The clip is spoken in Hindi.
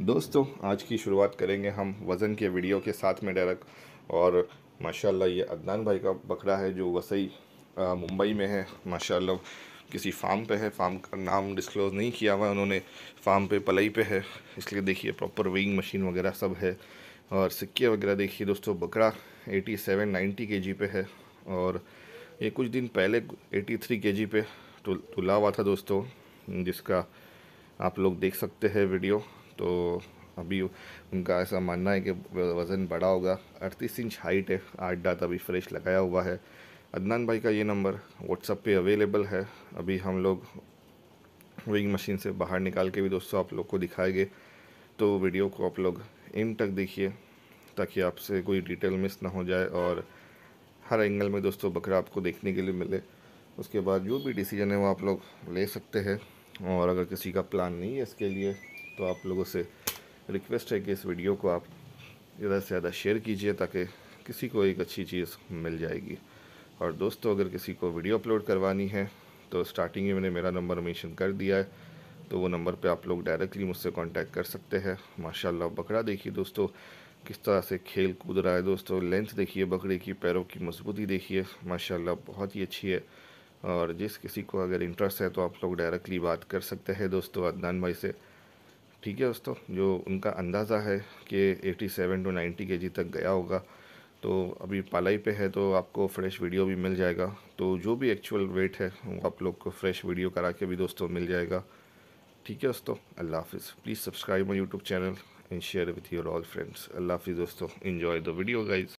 दोस्तों आज की शुरुआत करेंगे हम वज़न के वीडियो के साथ में डायरेक्ट और माशाल्लाह ये अदनान भाई का बकरा है जो वसई मुंबई में है माशाल्लाह किसी फार्म पे है फार्म का नाम डिस्क्लोज़ नहीं किया हुआ उन्होंने फार्म पे पलई पे है इसलिए देखिए प्रॉपर वेइंग मशीन वगैरह सब है और सिक्के वगैरह देखिए दोस्तों बकरा एटी सेवन नाइन्टी पे है और ये कुछ दिन पहले के जी पे तुला हुआ था दोस्तों जिसका आप लोग देख सकते हैं वीडियो तो अभी उनका ऐसा मानना है कि वज़न बड़ा होगा अड़तीस इंच हाइट है आठ डाट अभी फ्रेश लगाया हुआ है अदनान भाई का ये नंबर व्हाट्सअप पे अवेलेबल है अभी हम लोग विंग मशीन से बाहर निकाल के भी दोस्तों आप लोग को दिखाएंगे तो वीडियो को आप लोग इन तक देखिए ताकि आपसे कोई डिटेल मिस ना हो जाए और हर एंगल में दोस्तों बकरा आपको देखने के लिए मिले उसके बाद जो भी डिसीजन है वो आप लोग ले सकते हैं और अगर किसी का प्लान नहीं है इसके लिए तो आप लोगों से रिक्वेस्ट है कि इस वीडियो को आप ज़्यादा से ज़्यादा शेयर कीजिए ताकि किसी को एक अच्छी चीज़ मिल जाएगी और दोस्तों अगर किसी को वीडियो अपलोड करवानी है तो स्टार्टिंग में मैंने मेरा नंबर मेंशन कर दिया है तो वो नंबर पे आप लोग डायरेक्टली मुझसे कांटेक्ट कर सकते हैं माशाल्लाह बकरा देखिए दोस्तों किस तरह से खेल कूद रहा है दोस्तों लेंथ देखिए बकरे की पैरों की मजबूती देखिए माशाल्लाह बहुत ही अच्छी है और जिस किसी को अगर इंटरेस्ट है तो आप लोग डायरेक्टली बात कर सकते हैं दोस्तों अदनान भाई से ठीक है दोस्तों जो उनका अंदाज़ा है कि 87 टू 90 के तक गया होगा तो अभी पालाई पे है तो आपको फ्रेश वीडियो भी मिल जाएगा तो जो भी एक्चुअल वेट है वो आप लोग को फ्रेश वीडियो करा के भी दोस्तों मिल जाएगा ठीक है दोस्तों अल्लाह हाफिज़ please subscribe my YouTube channel and share with your all friends अल्लाह हाफिज़ दोस्तों इन्जॉय द वीडियो गाइज़